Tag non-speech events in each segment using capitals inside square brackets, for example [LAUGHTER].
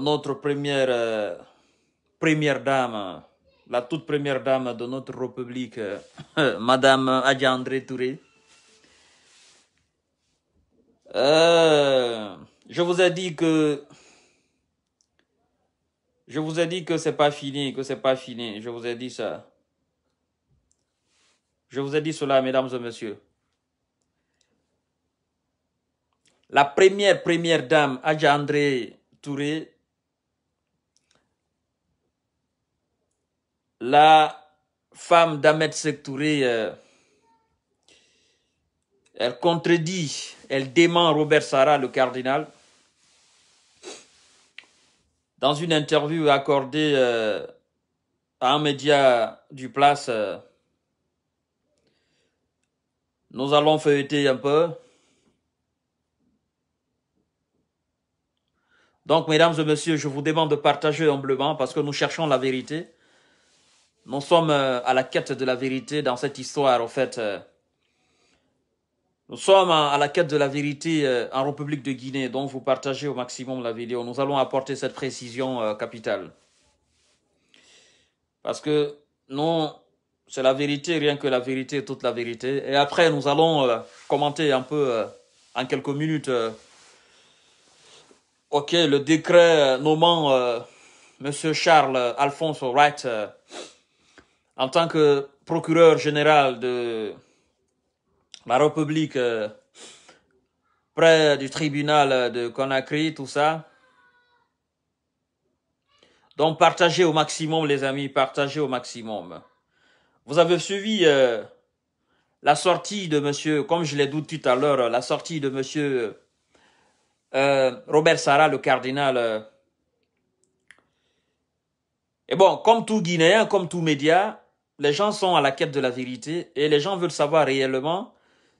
notre première euh, première dame, la toute première dame de notre République, euh, [LAUGHS] Madame Adja Touré. Euh, je vous ai dit que je vous ai dit que c'est pas fini, que c'est pas fini. Je vous ai dit ça. Je vous ai dit cela, mesdames et messieurs. La première première dame, Adja André Touré, la femme d'Ahmed Sektouré, euh, elle contredit, elle dément Robert Sarah, le cardinal. Dans une interview accordée euh, à un média du place, euh, nous allons feuilleter un peu. Donc, mesdames et messieurs, je vous demande de partager humblement parce que nous cherchons la vérité. Nous sommes euh, à la quête de la vérité dans cette histoire, en fait. Euh. Nous sommes à la quête de la vérité euh, en République de Guinée, donc vous partagez au maximum la vidéo. Nous allons apporter cette précision capitale. Parce que non, c'est la vérité, rien que la vérité, toute la vérité. Et après, nous allons commenter un peu, en quelques minutes, ok, le décret nommant Monsieur Charles Alphonse Wright en tant que procureur général de la République euh, près du tribunal de Conakry, tout ça. Donc partagez au maximum les amis, partagez au maximum. Vous avez suivi euh, la sortie de monsieur, comme je l'ai dit tout à l'heure, la sortie de monsieur euh, Robert Sarah, le cardinal. Et bon, comme tout Guinéen, comme tout média, les gens sont à la quête de la vérité et les gens veulent savoir réellement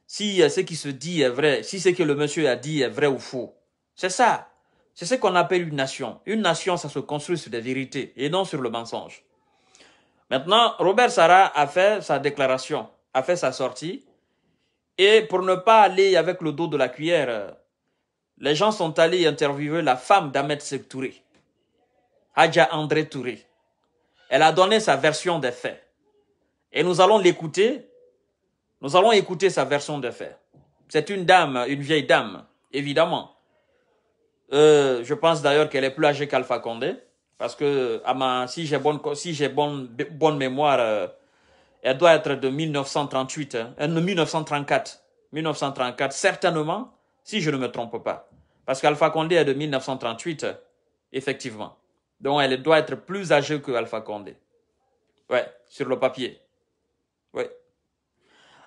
si euh, ce qui se dit est vrai, si ce que le monsieur a dit est vrai ou faux. C'est ça. C'est ce qu'on appelle une nation. Une nation, ça se construit sur des vérités et non sur le mensonge. Maintenant, Robert Sarah a fait sa déclaration, a fait sa sortie. Et pour ne pas aller avec le dos de la cuillère, euh, les gens sont allés interviewer la femme d'Ahmed Touré, Hadja André Touré. Elle a donné sa version des faits. Et nous allons l'écouter. Nous allons écouter sa version de faits. C'est une dame, une vieille dame, évidemment. Euh, je pense d'ailleurs qu'elle est plus âgée qu'Alpha Condé, parce que à ah ma, ben, si j'ai bonne, si j'ai bonne, bonne mémoire, euh, elle doit être de 1938, hein, 1934, euh, 1934 certainement, si je ne me trompe pas, parce qu'Alpha Condé est de 1938, effectivement. Donc elle doit être plus âgée qu'Alpha Condé. Ouais, sur le papier. Oui.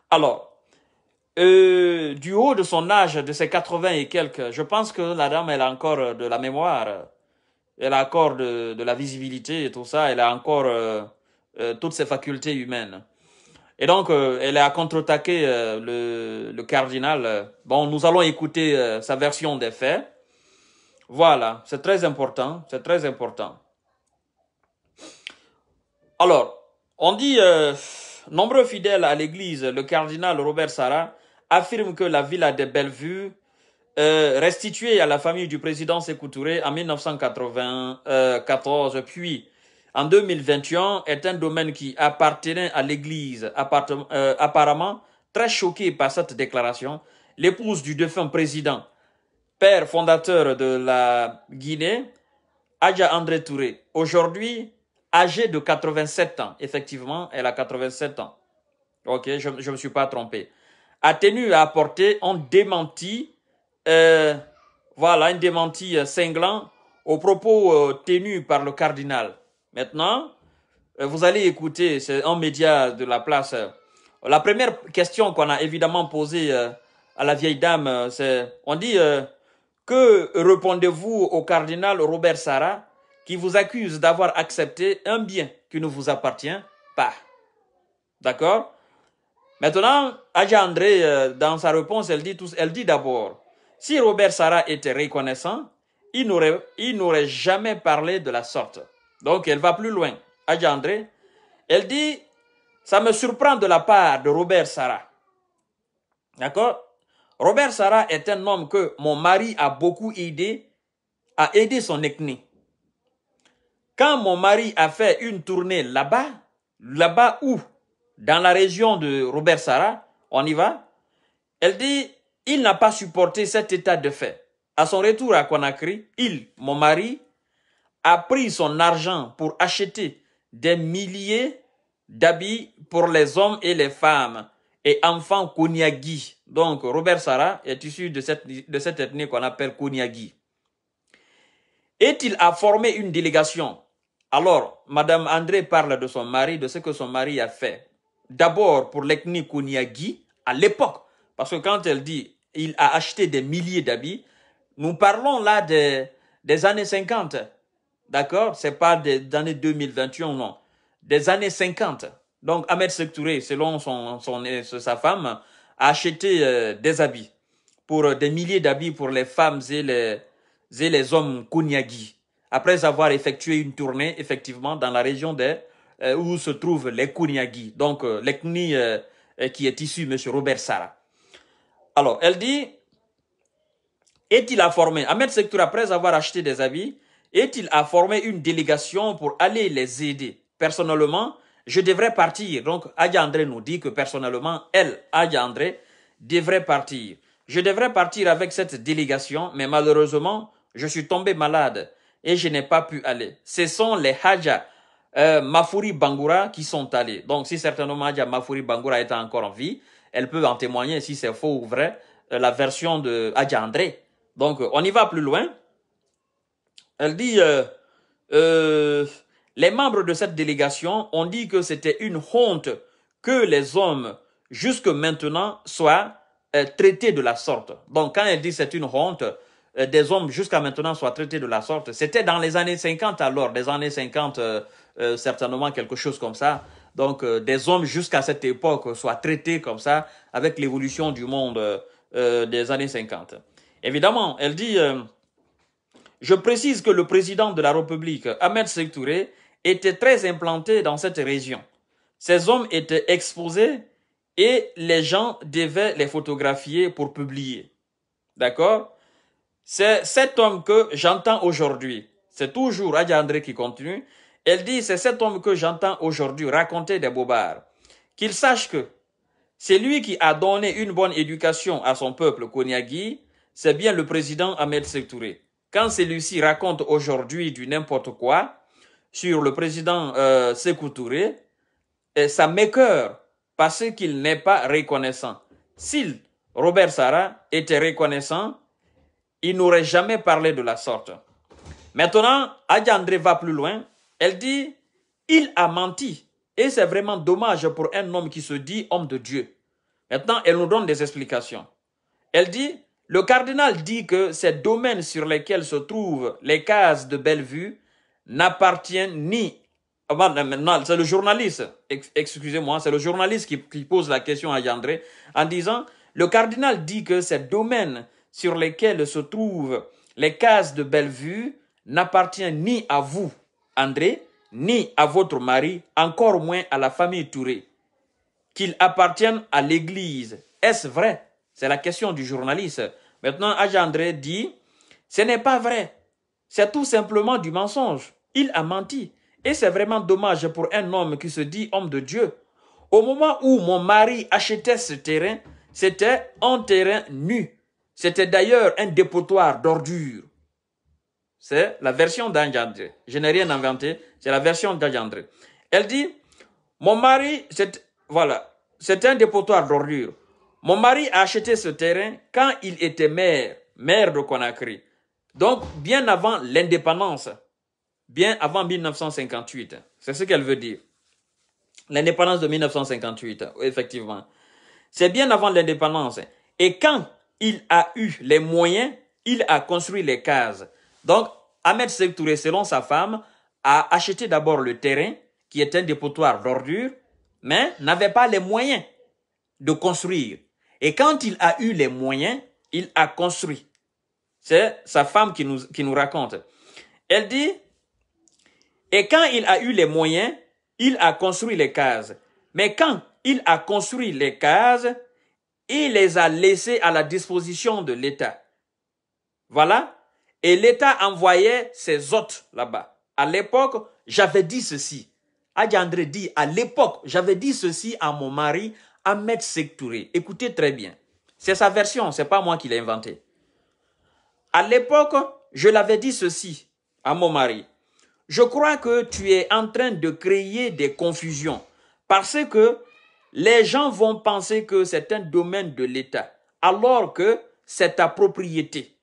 Alors, euh, du haut de son âge, de ses 80 et quelques, je pense que la dame, elle a encore euh, de la mémoire, elle a encore de, la visibilité et tout ça, elle a encore euh, toutes ses facultés humaines. Et donc, elle a contre-attaqué le, cardinal. Bon, nous allons écouter sa version des faits. Voilà, c'est très important, c'est très important. Alors, on dit... Nombreux fidèles à l'église, le cardinal Robert Sarah affirme que la villa de Bellevue, euh, restituée à la famille du président Sécoutouré en 1994 puis en 2021, est un domaine qui appartenait à l'église. Euh, apparemment, très choqué par cette déclaration, l'épouse du défunt président, père fondateur de la Guinée, Adja André Touré, aujourd'hui âgée de 87 ans. Effectivement, elle a 87 ans. Ok, je ne me suis pas trompé. A tenu à apporter un démenti, euh, voilà, un démenti euh, cinglant aux propos euh, tenus par le cardinal. Maintenant, vous allez écouter, c'est un média de la place. La première question qu'on a évidemment posée à la vieille dame, c'est, on dit, que répondez-vous au cardinal Robert Sarah qui vous accuse d'avoir accepté un bien qui ne vous appartient pas. D'accord Maintenant, Adja André, euh, dans sa réponse, elle dit, elle dit d'abord, si Robert Sarah était reconnaissant, il n'aurait jamais parlé de la sorte. Donc, elle va plus loin. Adja André, elle dit, ça me surprend de la part de Robert Sarah. D'accord Robert Sarah est un homme que mon mari a beaucoup aidé à aider son ethnie. Quand mon mari a fait une tournée là-bas, là-bas où Dans la région de Robert Sarah, on y va Elle dit, il n'a pas supporté cet état de fait. À son retour à Conakry, il, mon mari, a pris son argent pour acheter des milliers d'habits pour les hommes et les femmes et enfants Konyagi. Donc Robert Sarah est issu de cette, de cette ethnie qu'on appelle Konyagi. Et il a formé une délégation alors, Madame André parle de son mari, de ce que son mari a fait. D'abord pour l'ethnie Kouniagi, à l'époque, parce que quand elle dit il a acheté des milliers d'habits, nous parlons là des années 50, d'accord C'est pas des, années 2021, non, des années 50. Donc Ahmed Sektouré, selon son, sa femme, a acheté euh, des habits pour euh, des milliers d'habits pour les femmes et les, et les hommes Koniagi après avoir effectué une tournée effectivement dans la région euh, où se trouvent les Kuniagi, donc euh, l'ethnie euh, euh, qui est issue, M. Robert Sara. Alors, elle dit, est-il à former, Ahmed Sektour, après avoir acheté des habits, est-il à former une délégation pour aller les aider Personnellement, je devrais partir. Donc, Aya André nous dit que personnellement, elle, Aya André, devrait partir. Je devrais partir avec cette délégation, mais malheureusement, je suis tombé malade et je n'ai pas pu aller. Ce sont les Hadja euh, Mafouri Bangoura qui sont allés. Donc, si certainement Hadja Mafouri Bangoura est encore en vie, elle peut en témoigner si c'est faux ou vrai, euh, la version de Hadja André. Donc, euh, on y va plus loin. Elle dit, euh, les membres de cette délégation ont dit que c'était une honte que les hommes, jusque maintenant, soient traités de la sorte. Donc, quand elle dit c'est une honte, euh, des hommes jusqu'à maintenant soient traités de la sorte. C'était dans les années 50 alors, des années 50, euh, euh, certainement quelque chose comme ça. Donc des hommes jusqu'à cette époque soient traités comme ça avec l'évolution du monde des années 50. Évidemment, elle dit, je précise que le président de la République, Ahmed Sektouré, était très implanté dans cette région. Ces hommes étaient exposés et les gens devaient les photographier pour publier. D'accord c'est cet homme que j'entends aujourd'hui. C'est toujours Adja André qui continue. Elle dit, c'est cet homme que j'entends aujourd'hui raconter des bobards. Qu'il sache que c'est lui qui a donné une bonne éducation à son peuple Konyagi, c'est bien le président Ahmed Touré. Quand celui-ci raconte aujourd'hui du n'importe quoi sur le président euh, Sekou Touré, ça m'écœure parce qu'il n'est pas reconnaissant. S'il, Robert Sarah, était reconnaissant, il n'aurait jamais parlé de la sorte. Maintenant, Adi André va plus loin. Elle dit, il a menti. Et c'est vraiment dommage pour un homme qui se dit homme de Dieu. Maintenant, elle nous donne des explications. Elle dit, le cardinal dit que ces domaines sur lesquels se trouvent les cases de Bellevue n'appartiennent ni... Maintenant, ah, bah, c'est le journaliste, excusez-moi, c'est le journaliste qui, pose la question à Yandré en disant, le cardinal dit que ces domaines sur lesquels se trouvent les cases de Bellevue n'appartient ni à vous, André, ni à votre mari, encore moins à la famille Touré. Qu'ils appartiennent à l'Église. Est-ce vrai C'est la question du journaliste. Maintenant, Agent André dit, ce n'est pas vrai. C'est tout simplement du mensonge. Il a menti. Et c'est vraiment dommage pour un homme qui se dit homme de Dieu. Au moment où mon mari achetait ce terrain, c'était un terrain nu. C'était d'ailleurs un dépotoir d'ordures. C'est la version d'Anjandré. Je n'ai rien inventé. C'est la version d'Anjandré. Elle dit, mon mari, c'est, voilà, c'est un dépotoir d'ordures. Mon mari a acheté ce terrain quand il était maire, maire de Conakry. Donc, bien avant l'indépendance, bien avant 1958. C'est ce qu'elle veut dire. L'indépendance de 1958, effectivement. C'est bien avant l'indépendance. Et quand il a eu les moyens, il a construit les cases. Donc, Ahmed Touré, selon sa femme, a acheté d'abord le terrain, qui est un dépotoir d'ordures, mais n'avait pas les moyens de construire. Et quand il a eu les moyens, il a construit. C'est sa femme qui nous, qui nous raconte. Elle dit, et quand il a eu les moyens, il a construit les cases. Mais quand il a construit les cases, il les a laissés à la disposition de l'État. Voilà. Et l'État envoyait ses hôtes là-bas. À l'époque, j'avais dit ceci. André dit, à l'époque, j'avais dit ceci à mon mari, Ahmed Sektouré. Écoutez très bien. C'est sa version, c'est pas moi qui l'ai inventé. À l'époque, je l'avais dit ceci à mon mari. Je crois que tu es en train de créer des confusions parce que les gens vont penser que c'est un domaine de l'État, alors que c'est ta propriété.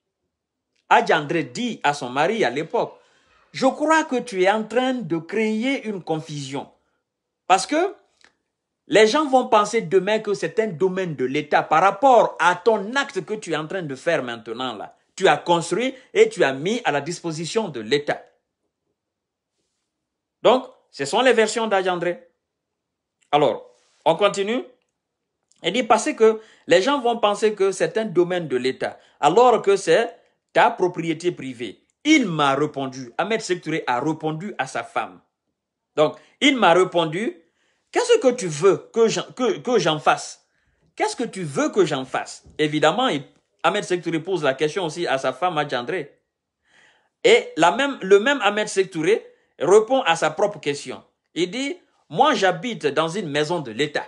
Adjandré dit à son mari à l'époque, je crois que tu es en train de créer une confusion. Parce que les gens vont penser demain que c'est un domaine de l'État par rapport à ton acte que tu es en train de faire maintenant là. Tu as construit et tu as mis à la disposition de l'État. Donc, ce sont les versions d'Ajandré. Alors, on continue. Il dit parce que les gens vont penser que c'est un domaine de l'État, alors que c'est ta propriété privée. Il m'a répondu. Ahmed Sektouré a répondu à sa femme. Donc, il m'a répondu, qu'est-ce que tu veux que j'en que, fasse Qu'est-ce que tu veux que j'en fasse Évidemment, Ahmed Sektouré pose la question aussi à sa femme, à Djandré. Et la même, le même Ahmed Sektouré répond à sa propre question. Il dit, moi, j'habite dans une maison de l'État.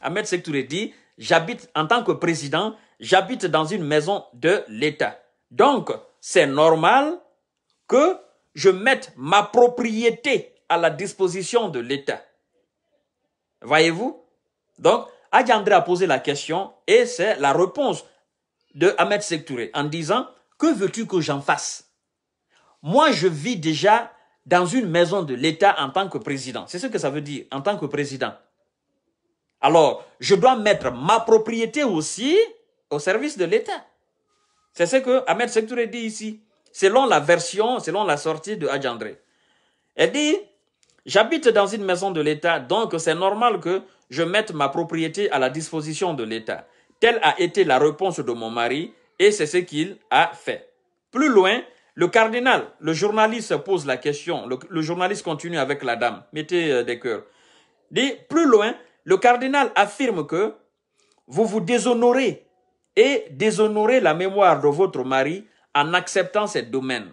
Ahmed Sektouré dit, j'habite en tant que président, j'habite dans une maison de l'État. Donc, c'est normal que je mette ma propriété à la disposition de l'État. Voyez-vous Donc, André a posé la question et c'est la réponse de Ahmed Sektouré en disant, que veux-tu que j'en fasse Moi, je vis déjà dans une maison de l'État en tant que président. C'est ce que ça veut dire, en tant que président. Alors, je dois mettre ma propriété aussi au service de l'État. C'est ce que Ahmed Sektouré dit ici, selon la version, selon la sortie de Adjandré. Elle dit, j'habite dans une maison de l'État, donc c'est normal que je mette ma propriété à la disposition de l'État. Telle a été la réponse de mon mari et c'est ce qu'il a fait. Plus loin, le cardinal, le journaliste pose la question. Le, journaliste continue avec la dame. Mettez euh, des cœurs. Dit, plus loin, le cardinal affirme que vous vous déshonorez et déshonorez la mémoire de votre mari en acceptant ces domaine.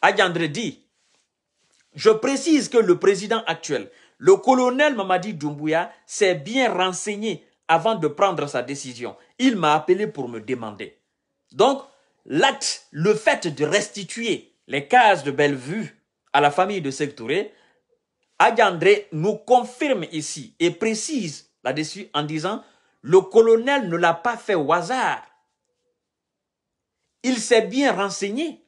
Adyandre dit, je précise que le président actuel, le colonel Mamadi Doumbouya, s'est bien renseigné avant de prendre sa décision. Il m'a appelé pour me demander. Donc, l'acte, le fait de restituer les cases de Bellevue à la famille de Adi André nous confirme ici et précise là-dessus en disant le colonel ne l'a pas fait au hasard. Il s'est bien renseigné.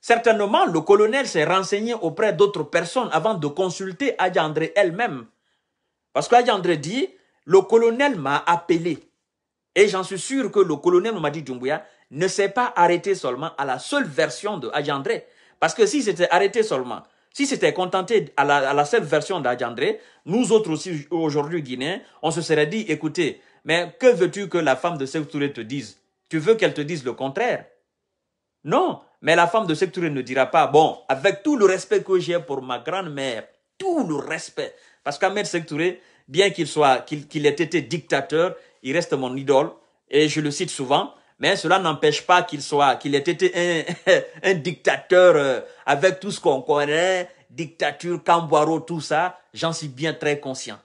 Certainement, le colonel s'est renseigné auprès d'autres personnes avant de consulter André. elle-même. Parce André dit, le colonel m'a appelé. Et j'en suis sûr que le colonel m'a dit, Djumbuya, ne s'est pas arrêté seulement à la seule version de Parce que si c'était arrêté seulement, si c'était contenté à la, seule version d'Agendré, nous autres aussi aujourd'hui Guinéens, on se serait dit, écoutez, mais que veux-tu que la femme de Sektouré te dise Tu veux qu'elle te dise le contraire Non, mais la femme de Sektouré ne dira pas, bon, avec tout le respect que j'ai pour ma grand-mère, tout le respect, parce qu'Ahmed Sektouré, bien qu'il soit, qu'il ait été dictateur, il reste mon idole, et je le cite souvent, mais cela n'empêche pas qu'il soit, qu'il ait été un, [LAUGHS] dictateur euh, avec tout ce qu'on connaît, dictature, Camboiro, tout ça. J'en suis bien très conscient.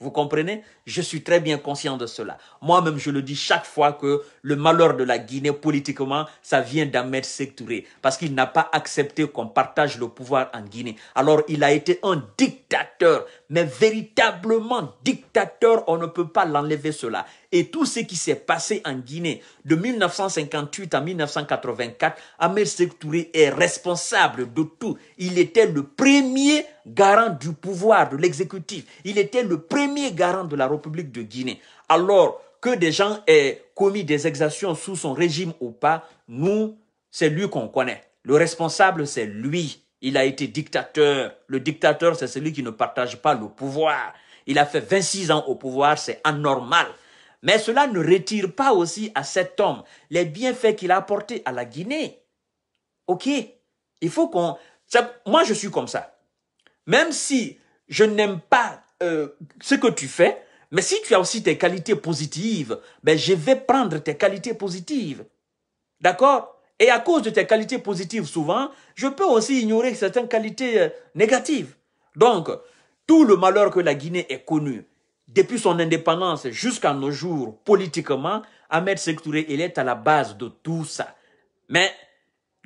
Vous comprenez Je suis très bien conscient de cela. Moi-même, je le dis chaque fois que le malheur de la Guinée politiquement, ça vient d'Ahmed Touré parce qu'il n'a pas accepté qu'on partage le pouvoir en Guinée. Alors, il a été un dictateur, mais véritablement dictateur, on ne peut pas l'enlever cela et tout ce qui s'est passé en Guinée de 1958 à 1984, Ahmed Sekou Touré est responsable de tout. Il était le premier garant du pouvoir de l'exécutif. Il était le premier garant de la République de Guinée. Alors que des gens aient commis des exactions sous son régime ou pas, nous, c'est lui qu'on connaît. Le responsable, c'est lui. Il a été dictateur. Le dictateur, c'est celui qui ne partage pas le pouvoir. Il a fait 26 ans au pouvoir, c'est anormal. Mais cela ne retire pas aussi à cet homme les bienfaits qu'il a apportés à la Guinée. Ok Il faut qu'on... Moi, je suis comme ça. Même si je n'aime pas euh, ce que tu fais, mais si tu as aussi tes qualités positives, ben je vais prendre tes qualités positives. D'accord Et à cause de tes qualités positives, souvent, je peux aussi ignorer certaines qualités euh, négatives. Donc, tout le malheur que la Guinée est connu, depuis son indépendance jusqu'à nos jours, politiquement, Ahmed Sektouré, il est à la base de tout ça. Mais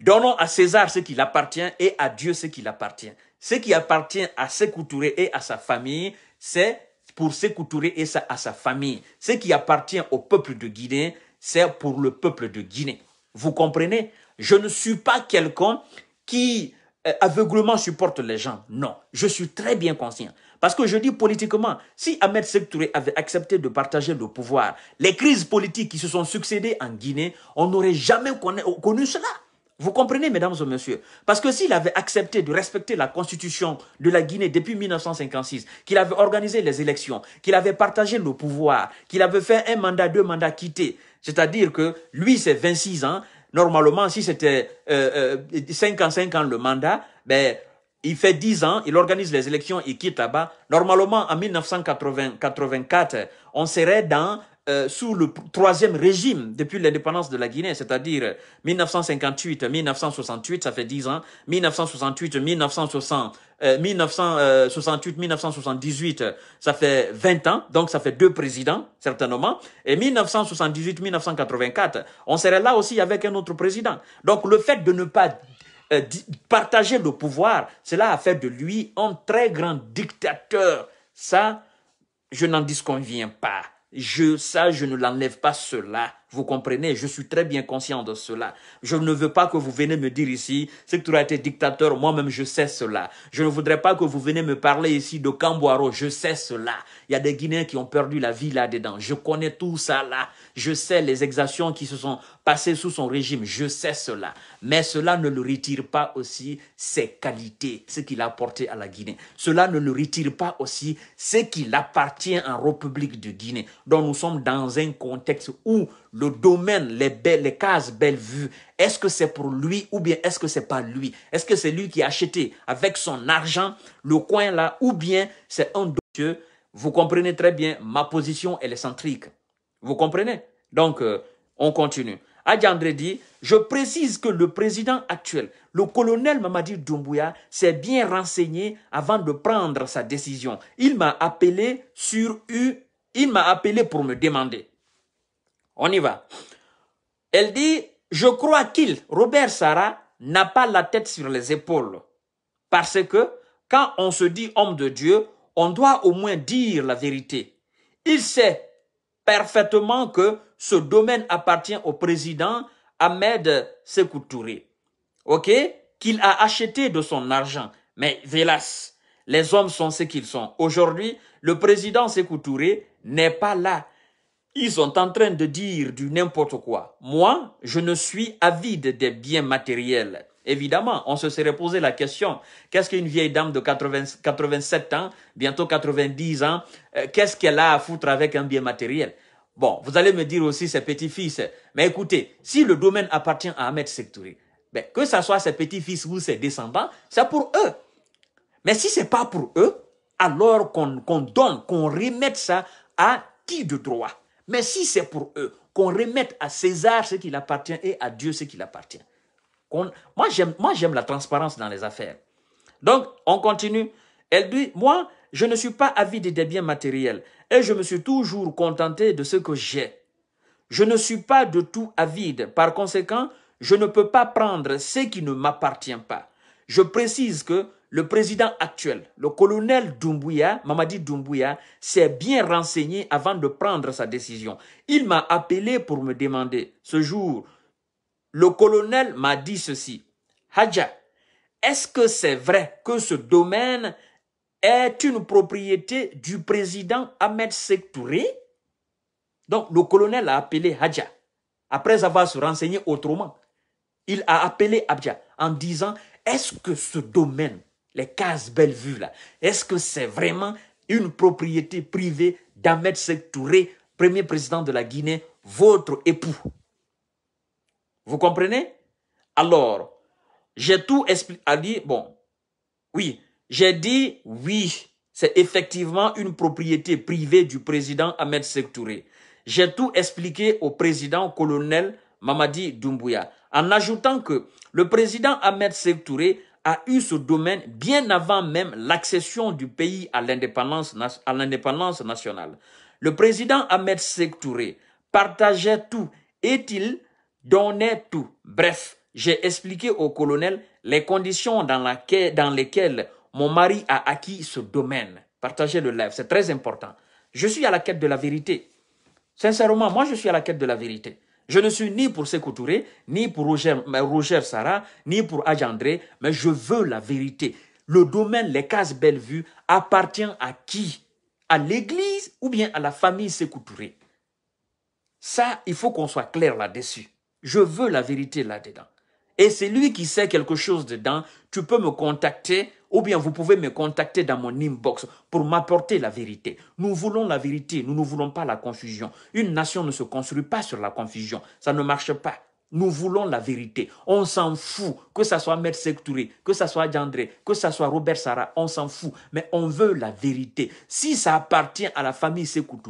donnons à César ce qui appartient et à Dieu ce qui appartient. Ce qui appartient à Sekoutouré Touré et à sa famille, c'est pour Sekou et sa, à sa famille. Ce qui appartient au peuple de Guinée, c'est pour le peuple de Guinée. Vous comprenez Je ne suis pas quelqu'un qui euh, aveuglement supporte les gens. Non, je suis très bien conscient. Parce que je dis politiquement, si Ahmed Sektouré avait accepté de partager le pouvoir, les crises politiques qui se sont succédées en Guinée, on n'aurait jamais connu, cela. Vous comprenez, mesdames et messieurs Parce que s'il avait accepté de respecter la constitution de la Guinée depuis 1956, qu'il avait organisé les élections, qu'il avait partagé le pouvoir, qu'il avait fait un mandat, deux mandats quittés, c'est-à-dire que lui, c'est 26 ans, normalement, si c'était 5 euh, euh, ans, 5 ans le mandat, ben, il fait 10 ans, il organise les élections, il quitte là-bas. Normalement, en 1984, on serait dans euh, sous le troisième régime depuis l'indépendance de la Guinée, c'est-à-dire 1958-1968, ça fait 10 ans, 1968 1968-1978, euh, euh, ça fait 20 ans, donc ça fait deux présidents, certainement, et 1978-1984, on serait là aussi avec un autre président. Donc le fait de ne pas euh, partager le pouvoir, cela a fait de lui un très grand dictateur. Ça, je n'en disconviens pas. Je, ça, je ne l'enlève pas cela. Vous comprenez? Je suis très bien conscient de cela. Je ne veux pas que vous venez me dire ici, c'est que tu as été dictateur. Moi-même, je sais cela. Je ne voudrais pas que vous venez me parler ici de Cambuaro, Je sais cela. Il y a des Guinéens qui ont perdu la vie là-dedans. Je connais tout ça là. Je sais les exactions qui se sont passées sous son régime. Je sais cela. Mais cela ne le retire pas aussi ses qualités, ce qu'il a apporté à la Guinée. Cela ne le retire pas aussi ce qu'il appartient en République de Guinée, Donc nous sommes dans un contexte où le domaine, les, belles, cases belles vues, est-ce que c'est pour lui ou bien est-ce que c'est pas lui Est-ce que c'est lui qui a acheté avec son argent le coin là ou bien c'est un dossier vous comprenez très bien, ma position, elle est centrique. Vous comprenez Donc, euh, on continue. Adjandré dit, je précise que le président actuel, le colonel Mamadi Doumbouya, s'est bien renseigné avant de prendre sa décision. Il m'a appelé sur U, il m'a appelé pour me demander. On y va. Elle dit, je crois qu'il, Robert Sarah, n'a pas la tête sur les épaules. Parce que quand on se dit homme de Dieu, on doit au moins dire la vérité. Il sait parfaitement que ce domaine appartient au président Ahmed Sekou Touré. OK Qu'il a acheté de son argent. Mais hélas, les hommes sont ce qu'ils sont. Aujourd'hui, le président Sekou Touré n'est pas là. Ils sont en train de dire du n'importe quoi. Moi, je ne suis avide des biens matériels. Évidemment, on se serait posé la question, qu'est-ce qu'une vieille dame de 87 ans, bientôt 90 ans, euh, qu'est-ce qu'elle a à foutre avec un bien matériel Bon, vous allez me dire aussi ses petits-fils. Mais écoutez, si le domaine appartient à Ahmed Sektouri, ben, que ce soit ses petits-fils ou ses descendants, c'est pour eux. Mais si ce n'est pas pour eux, alors qu'on donne, qu'on remette ça à qui de droit Mais si c'est pour eux, qu'on remette à César ce qui appartient et à Dieu ce qui appartient. Moi, j'aime, moi, j'aime la transparence dans les affaires. Donc, on continue. Elle dit, moi, je ne suis pas avide des biens matériels et je me suis toujours contenté de ce que j'ai. Je ne suis pas de tout avide. Par conséquent, je ne peux pas prendre ce qui ne m'appartient pas. Je précise que le président actuel, le colonel Doumbouya, Mamadi Doumbouya, s'est bien renseigné avant de prendre sa décision. Il m'a appelé pour me demander, ce jour, le colonel m'a dit ceci. Hadja, est-ce que c'est vrai que ce domaine est une propriété du président Ahmed Sektouré Donc le colonel a appelé Hadja. Après avoir se renseigné autrement, il a appelé Abdia en disant est-ce que ce domaine, les cases Bellevue là, est-ce que c'est vraiment une propriété privée d'Ahmed Sektouré, premier président de la Guinée, votre époux vous comprenez Alors, j'ai tout expliqué. A bon, oui, j'ai dit oui, c'est effectivement une propriété privée du président Ahmed Sektouré. J'ai tout expliqué au président colonel Mamadi Doumbouya, en ajoutant que le président Ahmed Sektouré a eu ce domaine bien avant même l'accession du pays à l'indépendance nationale. Le président Ahmed Sektouré partageait tout. Est-il Donnez tout. Bref, j'ai expliqué au colonel les conditions dans, dans lesquelles mon mari a acquis ce domaine. Partagez le live, c'est très important. Je suis à la quête de la vérité. Sincèrement, moi, je suis à la quête de la vérité. Je ne suis ni pour Touré, ni pour Roger, Sarah, ni pour Adjandré, mais je veux la vérité. Le domaine, les cases Bellevue, appartient à qui À l'Église ou bien à la famille Touré Ça, il faut qu'on soit clair là-dessus. Je veux la vérité là-dedans. Et c'est lui qui sait quelque chose dedans. Tu peux me contacter ou bien vous pouvez me contacter dans mon inbox pour m'apporter la vérité. Nous voulons la vérité, nous ne voulons pas la confusion. Une nation ne se construit pas sur la confusion, ça ne marche pas. Nous voulons la vérité. On s'en fout que ça soit Maître Touré, que ça soit Djandré, que ça soit Robert Sarah, on s'en fout, mais on veut la vérité. Si ça appartient à la famille Sekou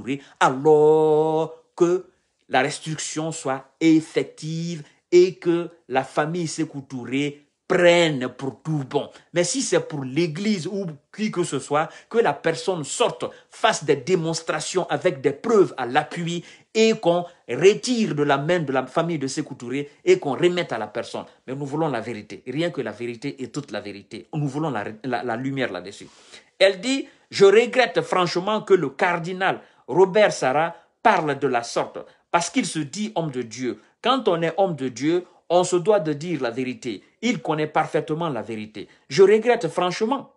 alors que la restriction soit effective et que la famille Sécoutouré prenne pour tout bon. Mais si c'est pour l'Église ou qui que ce soit, que la personne sorte, fasse des démonstrations avec des preuves à l'appui et qu'on retire de la main de la famille de Sécoutouré et qu'on remette à la personne. Mais nous voulons la vérité, rien que la vérité et toute la vérité. Nous voulons la, la lumière là-dessus. Elle dit, je regrette franchement que le cardinal Robert Sarah parle de la sorte parce qu'il se dit homme de Dieu. Quand on est homme de Dieu, on se doit de dire la vérité. Il connaît parfaitement la vérité. Je regrette franchement.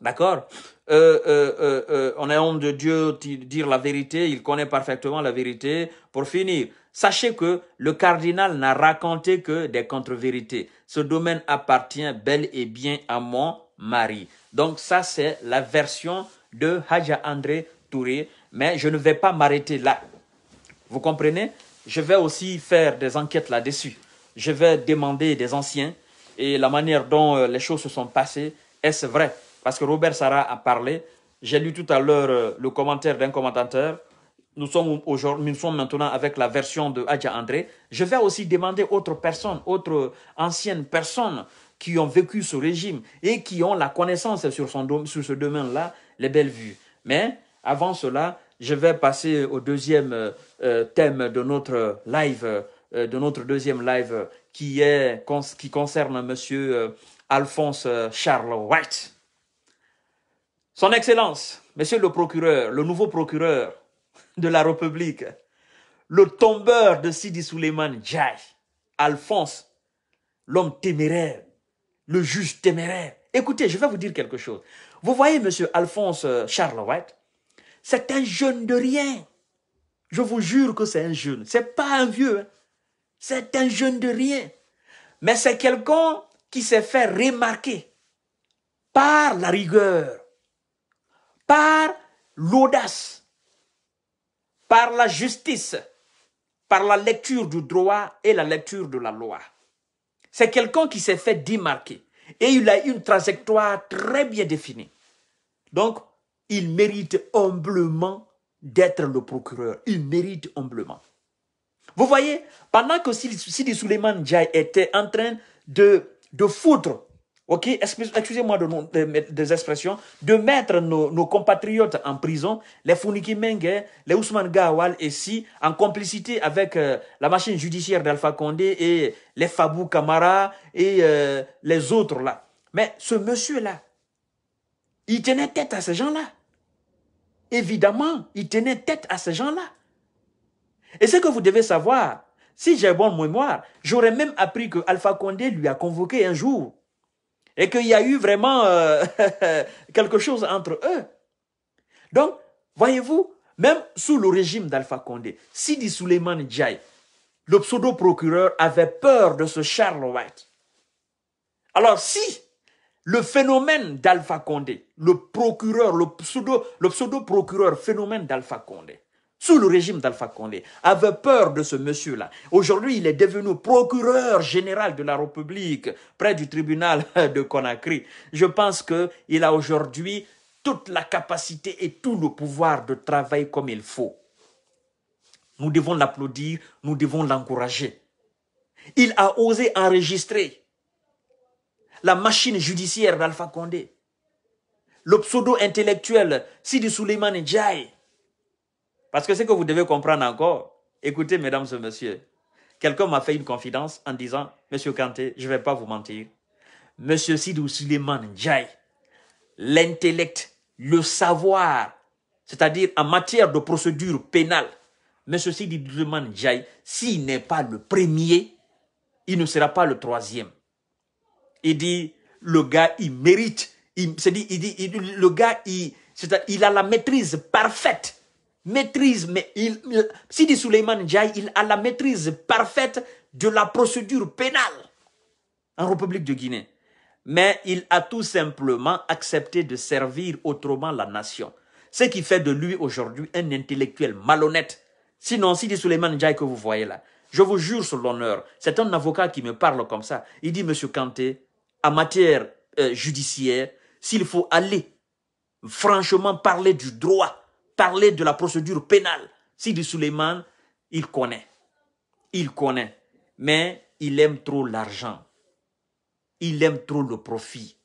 D'accord euh, euh, euh, On est homme de Dieu, dire la vérité, il connaît parfaitement la vérité. Pour finir, sachez que le cardinal n'a raconté que des contre-vérités. Ce domaine appartient bel et bien à mon mari. Donc ça, c'est la version de Haja André Touré. Mais je ne vais pas m'arrêter là. Vous comprenez Je vais aussi faire des enquêtes là-dessus. Je vais demander des anciens et la manière dont euh, les choses se sont passées, est-ce vrai Parce que Robert Sarah a parlé. J'ai lu tout à l'heure euh, le commentaire d'un commentateur. Nous sommes, aujourd'hui, nous sommes maintenant avec la version de Adja André. Je vais aussi demander autres personnes, autres euh, anciennes personnes qui ont vécu ce régime et qui ont la connaissance sur, sur ce domaine-là, les belles vues. Mais avant cela, je vais passer au deuxième euh, euh, thème de notre live, euh, de notre deuxième live, qui, est, qui concerne M. Alphonse Charles White. Son Excellence, Monsieur le procureur, le nouveau procureur de la République, le tombeur de Sidi Souleymane Jai, Alphonse, l'homme téméraire, le juge téméraire. Écoutez, je vais vous dire quelque chose. Vous voyez Monsieur Alphonse Charles White, c'est un jeune de rien. Je vous jure que c'est un jeune. n'est pas un vieux. Hein. C'est un jeune de rien. Mais c'est quelqu'un qui s'est fait remarquer par la rigueur, par l'audace, par la justice, par la lecture du droit et la lecture de la loi. C'est quelqu'un qui s'est fait démarquer et il a une trajectoire très bien définie. Donc, il mérite humblement d'être le procureur. Il mérite humblement. Vous voyez, pendant que Sidi Suleiman Jai était en train de, de foutre, ok, excusez-moi de, des expressions, de mettre nos, compatriotes en prison, les Founiki Menge, les Ousmane Gawal et si, en complicité avec euh, la machine judiciaire d'Alpha Condé et les Fabou Kamara et euh, les autres là. Mais ce monsieur-là, il tenait tête à ces gens-là. Évidemment, il tenait tête à ces gens-là. Et ce que vous devez savoir, si j'ai bonne mémoire, j'aurais même appris que Alpha Condé lui a convoqué un jour et qu'il y a eu vraiment euh, [LAUGHS] quelque chose entre eux. Donc, voyez-vous, même sous le régime d'Alpha Condé, Sidi Suleiman Djaï, le pseudo-procureur, avait peur de ce Charles White. Alors si le phénomène d'Alpha Condé, le procureur, le pseudo, le pseudo procureur phénomène d'Alpha Condé, sous le régime d'Alpha Condé, avait peur de ce monsieur-là. Aujourd'hui, il est devenu procureur général de la République près du tribunal [LAUGHS] de Conakry. Je pense qu'il a aujourd'hui toute la capacité et tout le pouvoir de travailler comme il faut. Nous devons l'applaudir, nous devons l'encourager. Il a osé enregistrer la machine judiciaire d'Alpha Condé, le pseudo-intellectuel Sidi Souleymane Ndiaye. Parce que ce que vous devez comprendre encore, écoutez, mesdames et messieurs, quelqu'un m'a fait une confidence en disant Monsieur Kanté, je ne vais pas vous mentir. Monsieur Sidou Suleiman Ndiaye, l'intellect, le savoir, c'est-à-dire en matière de procédure pénale, Monsieur Sidou Suleiman Ndiaye, s'il n'est pas le premier, il ne sera pas le troisième. Il dit, le gars, il mérite. Il, dit, il dit, le gars, il, il a la maîtrise parfaite. Maîtrise, mais il, Sidi Souleymane Diaye, il a la maîtrise parfaite de la procédure pénale en République de Guinée. Mais il a tout simplement accepté de servir autrement la nation. Ce qui fait de lui aujourd'hui un intellectuel malhonnête. Sinon, Sidi Souleymane Ndiaye que vous voyez là, je vous jure sur l'honneur, c'est un avocat qui me parle comme ça. Il dit, Monsieur Kanté, en matière euh, judiciaire, s'il faut aller franchement parler du droit, parler de la procédure pénale, Sidi Suleiman, il connaît. Il connaît. Mais il aime trop l'argent. Il aime trop le profit.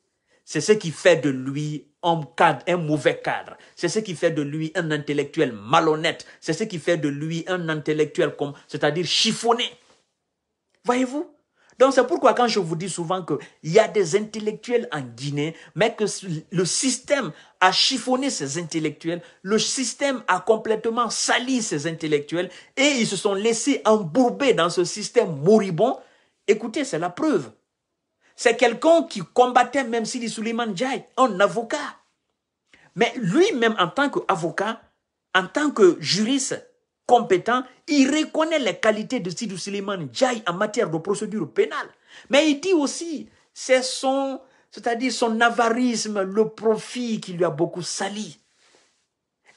C'est ce qui fait de lui un, cadre, un mauvais cadre. C'est ce qui fait de lui un intellectuel malhonnête. C'est ce qui fait de lui un intellectuel, comme, c'est-à-dire chiffonné. Voyez-vous donc c'est pourquoi quand je vous dis souvent qu'il y a des intellectuels en Guinée, mais que le système a chiffonné ces intellectuels, le système a complètement sali ces intellectuels et ils se sont laissés embourber dans ce système moribond. Écoutez, c'est la preuve. C'est quelqu'un qui combattait même Sidi Suleiman Jai, un avocat. Mais lui-même en tant qu'avocat, en tant que juriste, il reconnaît les qualités de Sidi Suleiman en matière de procédure pénale. Mais il dit aussi, c'est son, c'est-à-dire son avarisme, le profit qui lui a beaucoup sali.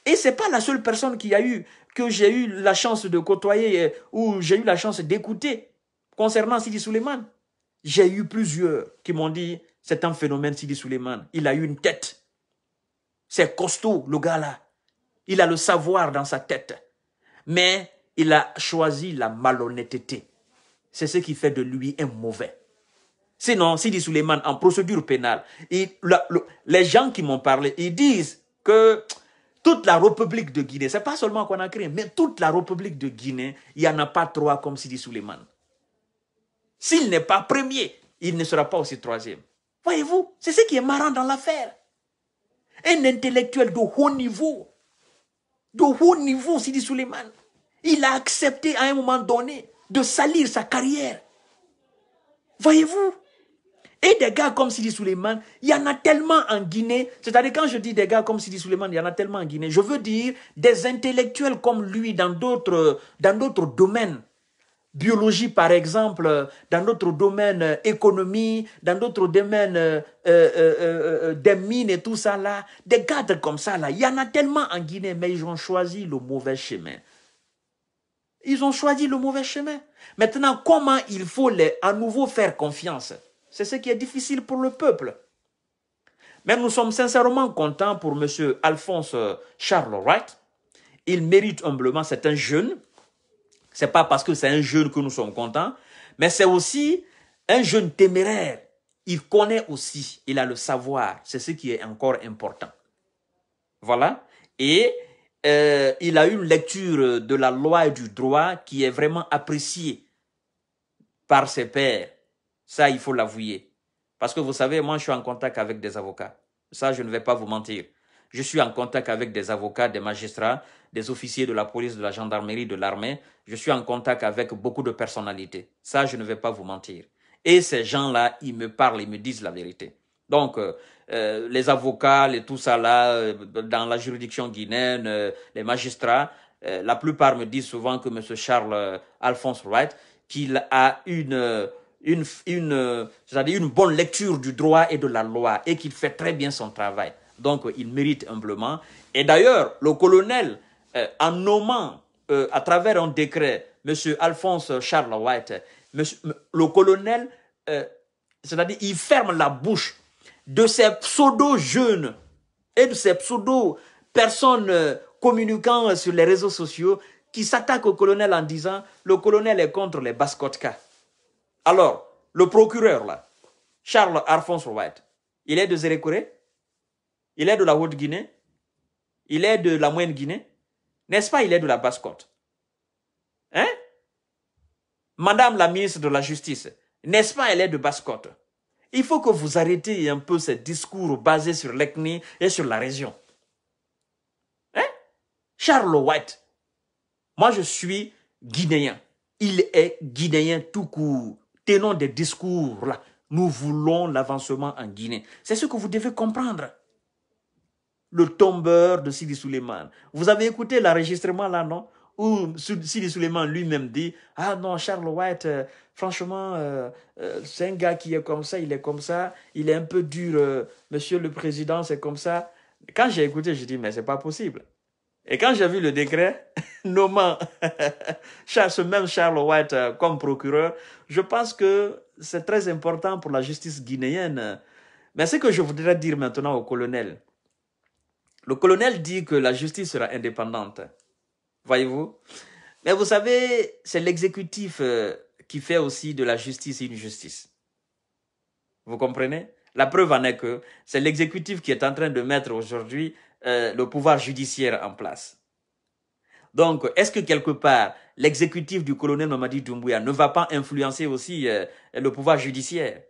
Et c'est pas la seule personne qui a eu, que j'ai eu la chance de côtoyer euh, ou j'ai eu la chance d'écouter concernant Sidi Suleiman. J'ai eu plusieurs qui m'ont dit, c'est un phénomène Sidi Suleiman. Il a eu une tête. C'est costaud, le gars là. Il a le savoir dans sa tête mais il a choisi la malhonnêteté. C'est ce qui fait de lui un mauvais. Sinon, Sidi Souleyman en procédure pénale, les gens qui m'ont parlé, ils disent que toute la République de Guinée, c'est pas seulement qu'on a créé, mais toute la République de Guinée, il n'y en a pas trois comme Sidi Souleyman. S'il n'est pas premier, il ne sera pas aussi troisième. Voyez-vous, c'est ce qui est marrant dans l'affaire. Un intellectuel de haut niveau de haut niveau, Sidi Suleiman. Il a accepté à un moment donné de salir sa carrière. Voyez-vous Et des gars comme Sidi Suleiman, il y en a tellement en Guinée. C'est-à-dire quand je dis des gars comme Sidi Suleiman, il y en a tellement en Guinée. Je veux dire des intellectuels comme lui dans d'autres domaines biologie par exemple, dans notre domaine euh, économie, dans notre domaine euh, euh, des mines et tout ça là, des cadres comme ça là, il y en a tellement en Guinée, mais ils ont choisi le mauvais chemin. Ils ont choisi le mauvais chemin. Maintenant, comment il faut les à nouveau faire confiance C'est ce qui est difficile pour le peuple. Mais nous sommes sincèrement contents pour M. Alphonse Charles Wright. Il mérite humblement, c'est un jeune c'est pas parce que c'est un jeune que nous sommes contents, mais c'est aussi un jeune téméraire. Il connaît aussi, il a le savoir. C'est ce qui est encore important. Voilà. Et euh, il a une lecture de la loi et du droit qui est vraiment appréciée par ses pairs. Ça, il faut l'avouer. Parce que vous savez, moi, je suis en contact avec des avocats. Ça, je ne vais pas vous mentir. Je suis en contact avec des avocats, des magistrats, des officiers de la police, de la gendarmerie, de l'armée. Je suis en contact avec beaucoup de personnalités. Ça, je ne vais pas vous mentir. Et ces gens-là, ils me parlent, ils me disent la vérité. Donc, euh, euh, les avocats, les, tout ça là, euh, dans la juridiction guinéenne, les magistrats, la plupart me disent souvent que M. Charles Alphonse Wright, qu'il a une, une, une bonne lecture du droit et de la loi et qu'il fait très bien son travail. Donc il mérite humblement. Et d'ailleurs, le colonel, euh, en nommant euh, à travers un décret M. Alphonse Charles White, le colonel, euh, c'est-à-dire il ferme la bouche de ces pseudo-jeunes et de ces pseudo-personnes communiquant sur les réseaux sociaux qui s'attaquent au colonel en disant le colonel est contre les Baskotka. Alors, le procureur, Charles Alphonse White, il est de Zérékoré il est de la Haute-Guinée, il est de la Moyenne-Guinée, n'est-ce pas, il est de la Basse-Côte. Hein? Madame la ministre de la Justice, n'est-ce pas, elle est de Basse-Côte. Il faut que vous arrêtiez un peu ces discours basés sur l'ethnie et sur la région. Hein? Charles White, moi je suis guinéen. Il est guinéen tout court. Tenons des discours là. Nous voulons l'avancement en Guinée. C'est ce que vous devez comprendre le tombeur de Sidi Souleyman. Vous avez écouté l'enregistrement là, non Où Sidi Souleyman lui-même dit Ah non, Charles White, euh, franchement, euh, euh, c'est un gars qui est comme ça, il est comme ça, il est un peu dur, monsieur le président, c'est comme ça. Quand j'ai écouté, j'ai dit Mais c'est pas possible. Et quand j'ai vu le décret [LAUGHS] nommant [LAUGHS] ce même Charles White comme procureur, je pense que c'est très important pour la justice guinéenne. Mais ce que je voudrais dire maintenant au colonel, le colonel dit que la justice sera indépendante. Voyez-vous Mais vous savez, c'est l'exécutif euh, qui fait aussi de la justice une justice. Vous comprenez La preuve en est que c'est l'exécutif qui est en train de mettre aujourd'hui euh, le pouvoir judiciaire en place. Donc, est-ce que quelque part, l'exécutif du colonel Mamadi Doumbouya ne va pas influencer aussi euh, le pouvoir judiciaire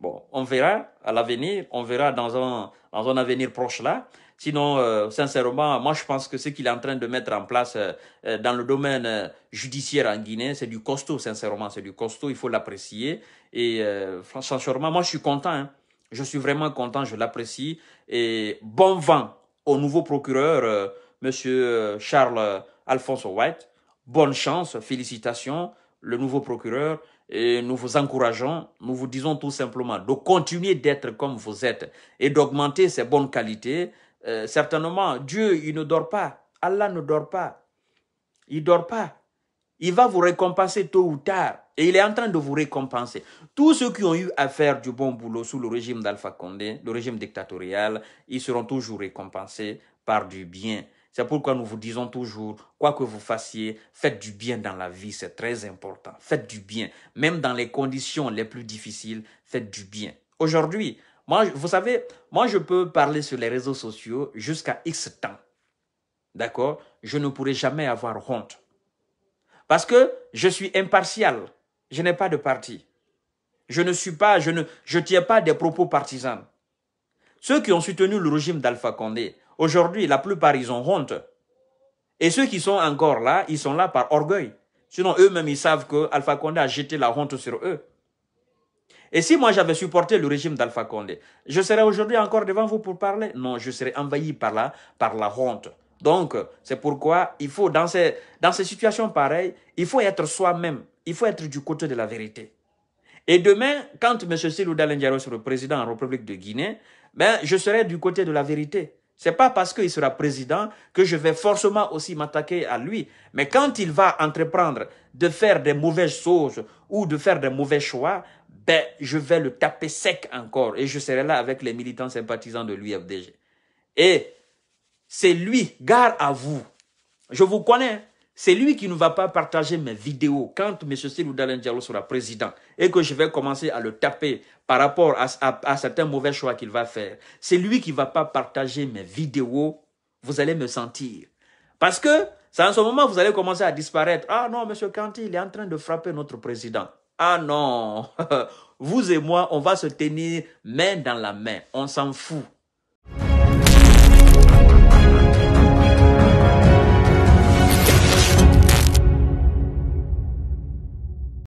Bon, on verra à l'avenir, on verra dans un, dans un avenir proche là. Sinon, euh, sincèrement, moi je pense que ce qu'il est en train de mettre en place euh, euh, dans le domaine judiciaire en Guinée, c'est du costaud, sincèrement, c'est du costaud, il faut l'apprécier. Et franchement, moi je suis content, hein. je suis vraiment content, je l'apprécie. Et bon vent au nouveau procureur, Monsieur Charles Alphonse White. Bonne chance, félicitations, le nouveau procureur. Et nous vous encourageons, nous vous disons tout simplement de continuer d'être comme vous êtes et d'augmenter ces bonnes qualités. Euh, certainement, Dieu, il ne dort pas. Allah ne dort pas. Il dort pas. Il va vous récompenser tôt ou tard. Et il est en train de vous récompenser. Tous ceux qui ont eu à faire du bon boulot sous le régime d'Alpha Condé, le régime dictatorial, ils seront toujours récompensés par du bien. C'est pourquoi nous vous disons toujours, quoi que vous fassiez, faites du bien dans la vie, c'est très important. Faites du bien. Même dans les conditions les plus difficiles, faites du bien. Aujourd'hui, moi, vous savez, moi, je peux parler sur les réseaux sociaux jusqu'à X temps. D'accord Je ne pourrai jamais avoir honte. Parce que je suis impartial. Je n'ai pas de parti. Je ne suis pas, je ne je tiens pas des propos partisans. Ceux qui ont soutenu le régime d'Alpha Condé Aujourd'hui, la plupart, ils ont honte. Et ceux qui sont encore là, ils sont là par orgueil. Sinon, eux-mêmes, ils savent que Alpha Condé a jeté la honte sur eux. Et si moi j'avais supporté le régime d'Alpha Condé, je serais aujourd'hui encore devant vous pour parler Non, je serais envahi par la, par la honte. Donc, c'est pourquoi il faut, dans ces, dans ces situations pareilles, il faut être soi-même. Il faut être du côté de la vérité. Et demain, quand M. Silou Dalendiaro sera le président en République de Guinée, ben, je serai du côté de la vérité. C'est pas parce qu'il sera président que je vais forcément aussi m'attaquer à lui. Mais quand il va entreprendre de faire des mauvaises choses ou de faire des mauvais choix, ben, je vais le taper sec encore et je serai là avec les militants sympathisants de l'UFDG. Et c'est lui, garde à vous. Je vous connais. Hein. C'est lui qui ne va pas partager mes vidéos quand M. Siloudal Diallo sera président et que je vais commencer à le taper par rapport à, certains mauvais choix qu'il va faire. C'est lui qui ne va pas partager mes vidéos. Vous allez me sentir. Parce que c'est en ce moment que vous allez commencer à disparaître. Ah non, M. Kanti, il est en train de frapper notre président. Ah non, [LAUGHS] vous et moi, on va se tenir main dans la main. On s'en fout.